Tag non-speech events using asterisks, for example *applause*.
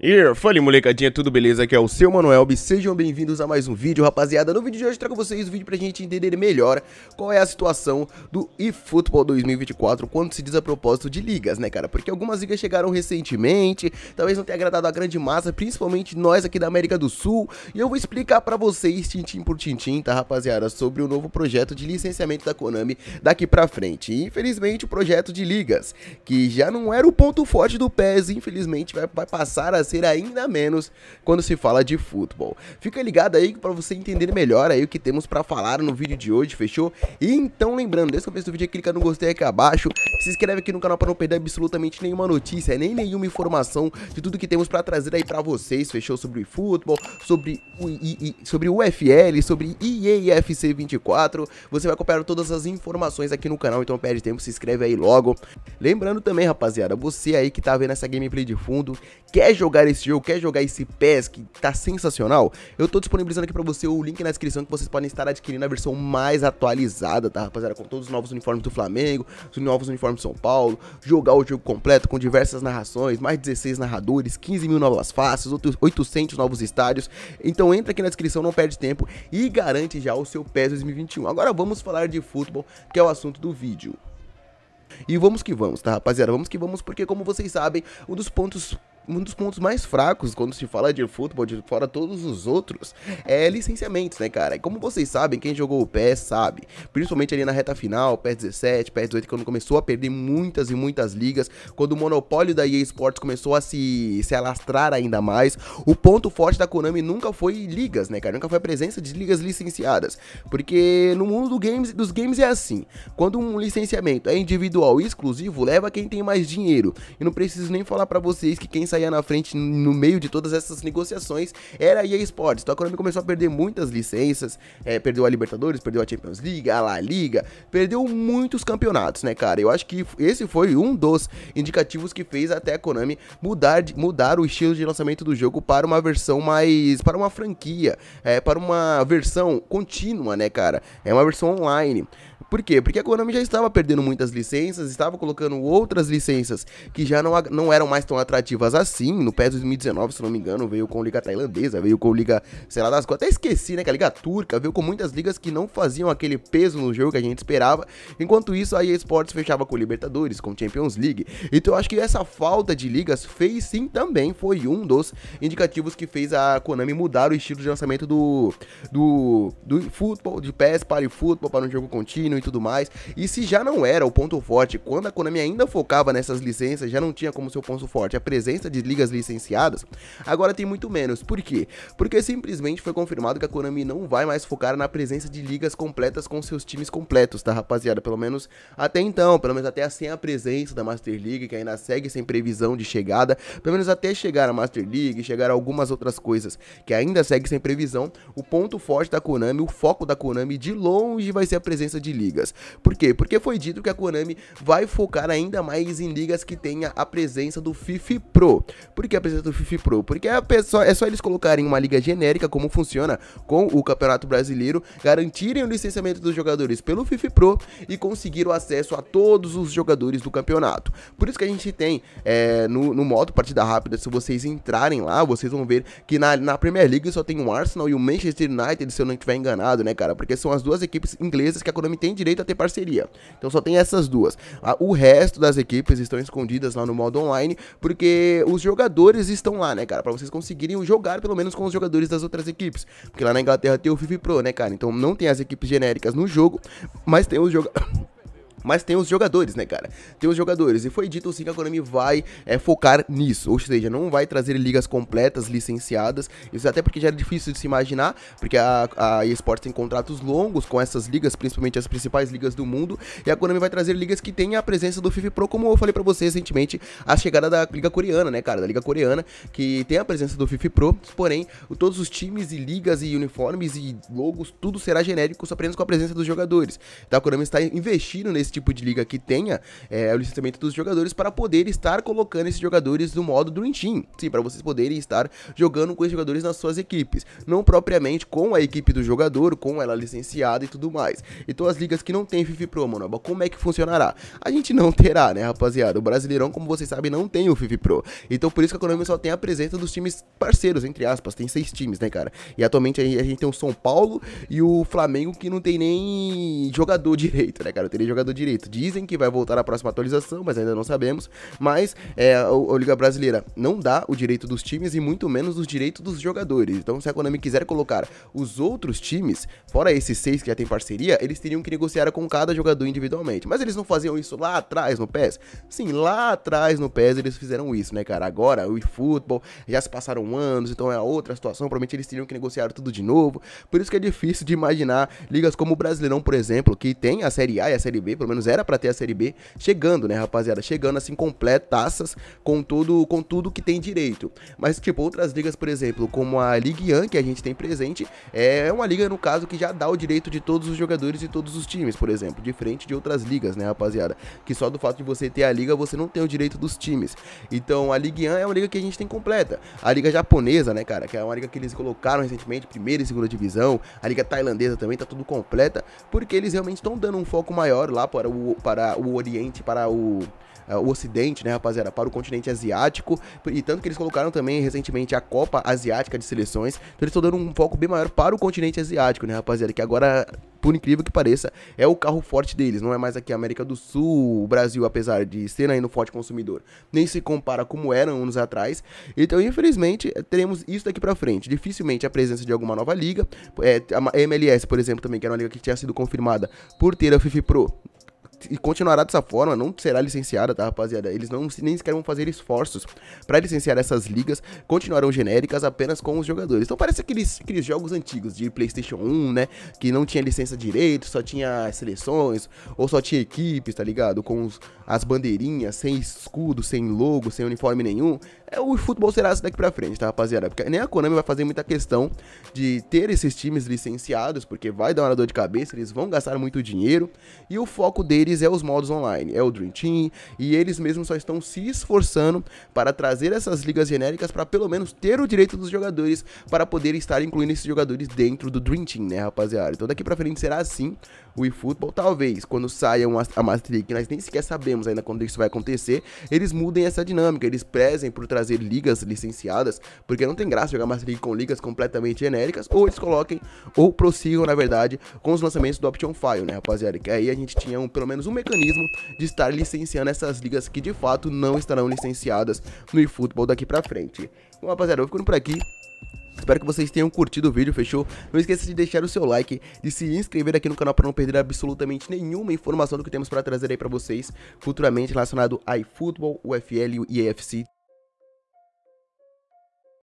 E fala molecadinha, tudo beleza? Aqui é o seu Manuel e sejam bem-vindos a mais um vídeo, rapaziada. No vídeo de hoje trago vocês um vídeo pra gente entender melhor qual é a situação do eFootball 2024 quando se diz a propósito de ligas, né, cara? Porque algumas ligas chegaram recentemente, talvez não tenha agradado a grande massa, principalmente nós aqui da América do Sul, e eu vou explicar pra vocês, tintim por tintim, tá, rapaziada, sobre o novo projeto de licenciamento da Konami daqui pra frente. E, infelizmente, o projeto de ligas, que já não era o ponto forte do PES, infelizmente vai, vai passar a ser ainda menos quando se fala de futebol. Fica ligado aí para você entender melhor aí o que temos para falar no vídeo de hoje, fechou? E então lembrando, desde o começo do vídeo, clica no gostei aqui abaixo, se inscreve aqui no canal para não perder absolutamente nenhuma notícia, nem nenhuma informação de tudo que temos para trazer aí para vocês, fechou? Sobre futebol, sobre o I, sobre UFL, sobre IEFC 24. Você vai acompanhar todas as informações aqui no canal, então perde tempo, se inscreve aí logo. Lembrando também, rapaziada, você aí que tá vendo essa gameplay de fundo, quer jogar jogar esse jogo, quer jogar esse PES que tá sensacional, eu tô disponibilizando aqui pra você o link na descrição que vocês podem estar adquirindo a versão mais atualizada, tá rapaziada? Com todos os novos uniformes do Flamengo, os novos uniformes do São Paulo, jogar o jogo completo com diversas narrações, mais 16 narradores, 15 mil novas faces, 800 novos estádios. Então entra aqui na descrição, não perde tempo e garante já o seu PES 2021. Agora vamos falar de futebol, que é o assunto do vídeo. E vamos que vamos, tá rapaziada? Vamos que vamos, porque como vocês sabem, um dos pontos um dos pontos mais fracos quando se fala de futebol, de fora todos os outros, é licenciamentos, né, cara? E como vocês sabem, quem jogou o PES sabe, principalmente ali na reta final, PES 17, PES 18, quando começou a perder muitas e muitas ligas, quando o monopólio da EA Sports começou a se, se alastrar ainda mais, o ponto forte da Konami nunca foi ligas, né, cara? Nunca foi a presença de ligas licenciadas, porque no mundo do games, dos games é assim, quando um licenciamento é individual e exclusivo, leva quem tem mais dinheiro, e não preciso nem falar para vocês que quem sai saía na frente no meio de todas essas negociações era a EA Sports. Então a Konami começou a perder muitas licenças, é, perdeu a Libertadores, perdeu a Champions League, a La Liga, perdeu muitos campeonatos, né, cara? Eu acho que esse foi um dos indicativos que fez até a Konami mudar, mudar o estilo de lançamento do jogo para uma versão mais. para uma franquia, é, para uma versão contínua, né, cara? É uma versão online. Por quê? Porque a Konami já estava perdendo muitas licenças, estava colocando outras licenças que já não, não eram mais tão atrativas assim. No PES 2019, se não me engano, veio com Liga Tailandesa, veio com Liga, sei lá das coisas. Até esqueci, né? Que a Liga Turca veio com muitas ligas que não faziam aquele peso no jogo que a gente esperava. Enquanto isso, a EA Sports fechava com Libertadores, com Champions League. Então eu acho que essa falta de ligas fez sim também, foi um dos indicativos que fez a Konami mudar o estilo de lançamento do, do, do futebol, de PES para o futebol, para um jogo contínuo e tudo mais. E se já não era o ponto forte, quando a Konami ainda focava nessas licenças, já não tinha como seu ponto forte a presença de ligas licenciadas, agora tem muito menos. Por quê? Porque simplesmente foi confirmado que a Konami não vai mais focar na presença de ligas completas com seus times completos, tá rapaziada? Pelo menos até então, pelo menos até sem assim a presença da Master League, que ainda segue sem previsão de chegada, pelo menos até chegar a Master League, chegar a algumas outras coisas que ainda segue sem previsão, o ponto forte da Konami, o foco da Konami de longe vai ser a presença de ligas ligas. Por quê? Porque foi dito que a Konami vai focar ainda mais em ligas que tenha a presença do FIFA Pro. Por que a presença do FIFA Pro? Porque a pessoa, é só eles colocarem uma liga genérica, como funciona com o Campeonato Brasileiro, garantirem o licenciamento dos jogadores pelo FIFA Pro e conseguir o acesso a todos os jogadores do campeonato. Por isso que a gente tem é, no, no modo partida rápida, se vocês entrarem lá, vocês vão ver que na, na Premier League só tem o Arsenal e o Manchester United, se eu não estiver enganado, né, cara? Porque são as duas equipes inglesas que a Konami tem direito a ter parceria. Então só tem essas duas. Ah, o resto das equipes estão escondidas lá no modo online, porque os jogadores estão lá, né, cara? Pra vocês conseguirem jogar pelo menos com os jogadores das outras equipes. Porque lá na Inglaterra tem o FIFA Pro, né, cara? Então não tem as equipes genéricas no jogo, mas tem os jogadores. *coughs* Mas tem os jogadores, né, cara? Tem os jogadores. E foi dito sim que a Konami vai é, focar nisso. Ou seja, não vai trazer ligas completas, licenciadas. Isso até porque já era é difícil de se imaginar, porque a, a eSports tem contratos longos com essas ligas, principalmente as principais ligas do mundo. E a Konami vai trazer ligas que tem a presença do FIFA Pro, como eu falei para você recentemente, a chegada da Liga Coreana, né, cara? Da Liga Coreana, que tem a presença do FIFA Pro, porém, todos os times e ligas e uniformes e logos, tudo será genérico, só apenas com a presença dos jogadores. Então a Konami está investindo nesse tipo tipo de liga que tenha é, é, o licenciamento dos jogadores para poder estar colocando esses jogadores no modo Dream Team. Sim, para vocês poderem estar jogando com esses jogadores nas suas equipes. Não propriamente com a equipe do jogador, com ela licenciada e tudo mais. Então as ligas que não tem FIFA Pro, Monoba, como é que funcionará? A gente não terá, né, rapaziada? O Brasileirão, como vocês sabem, não tem o FIFA Pro. Então por isso que a Konami só tem a presença dos times parceiros, entre aspas. Tem seis times, né, cara? E atualmente a gente tem o São Paulo e o Flamengo que não tem nem jogador *laughs* direito, né, cara? Teria jogador direito. Dizem que vai voltar a próxima atualização, mas ainda não sabemos. Mas é, a, a Liga Brasileira não dá o direito dos times e muito menos os direitos dos jogadores. Então, se a Konami quiser colocar os outros times, fora esses seis que já tem parceria, eles teriam que negociar com cada jogador individualmente. Mas eles não faziam isso lá atrás no PES? Sim, lá atrás no PES eles fizeram isso, né, cara? Agora o eFootball já se passaram anos, então é outra situação. Provavelmente eles teriam que negociar tudo de novo. Por isso que é difícil de imaginar ligas como o Brasileirão, por exemplo, que tem a Série A e a Série B, pelo pelo menos era para ter a Série B, chegando, né, rapaziada? Chegando assim completaças com tudo, com tudo que tem direito. Mas, tipo, outras ligas, por exemplo, como a Ligue 1, que a gente tem presente, é uma liga, no caso, que já dá o direito de todos os jogadores e todos os times, por exemplo, diferente de outras ligas, né, rapaziada? Que só do fato de você ter a liga, você não tem o direito dos times. Então, a Ligue 1 é uma liga que a gente tem completa. A liga japonesa, né, cara, que é uma liga que eles colocaram recentemente, primeira e segunda divisão, a liga tailandesa também tá tudo completa, porque eles realmente estão dando um foco maior lá, por para o, para o Oriente, para o, é, o Ocidente, né, rapaziada, para o continente asiático. E tanto que eles colocaram também recentemente a Copa Asiática de Seleções. Então eles estão dando um foco bem maior para o continente asiático, né, rapaziada, que agora por incrível que pareça, é o carro forte deles. Não é mais aqui a América do Sul, o Brasil, apesar de ser ainda um forte consumidor, nem se compara como era anos atrás. Então, infelizmente, teremos isso daqui para frente. Dificilmente a presença de alguma nova liga. É, a MLS, por exemplo, também, que era uma liga que tinha sido confirmada por ter a FIFA Pro, e continuará dessa forma, não será licenciada, tá, rapaziada? Eles não nem sequer vão fazer esforços para licenciar essas ligas, continuarão genéricas apenas com os jogadores. Então parece aqueles, aqueles jogos antigos de PlayStation 1, né? Que não tinha licença direito, só tinha seleções, ou só tinha equipes, tá ligado? Com os, as bandeirinhas, sem escudo, sem logo, sem uniforme nenhum é, o futebol será assim daqui pra frente, tá, rapaziada? Porque nem a Konami vai fazer muita questão de ter esses times licenciados, porque vai dar uma dor de cabeça, eles vão gastar muito dinheiro, e o foco deles é os modos online, é o Dream Team, e eles mesmos só estão se esforçando para trazer essas ligas genéricas para pelo menos ter o direito dos jogadores para poder estar incluindo esses jogadores dentro do Dream Team, né, rapaziada? Então daqui pra frente será assim o eFootball, talvez, quando saia uma, a Master League, que nós nem sequer sabemos ainda quando isso vai acontecer, eles mudem essa dinâmica, eles prezem por trazer trazer ligas licenciadas, porque não tem graça jogar Master League com ligas completamente genéricas, ou eles coloquem, ou prossigam, na verdade, com os lançamentos do Option File, né, rapaziada? Que aí a gente tinha um, pelo menos um mecanismo de estar licenciando essas ligas que de fato não estarão licenciadas no eFootball daqui pra frente. Bom, rapaziada, eu vou ficando por aqui. Espero que vocês tenham curtido o vídeo, fechou? Não esqueça de deixar o seu like, de se inscrever aqui no canal para não perder absolutamente nenhuma informação do que temos para trazer aí para vocês futuramente relacionado a eFootball, UFL e EFC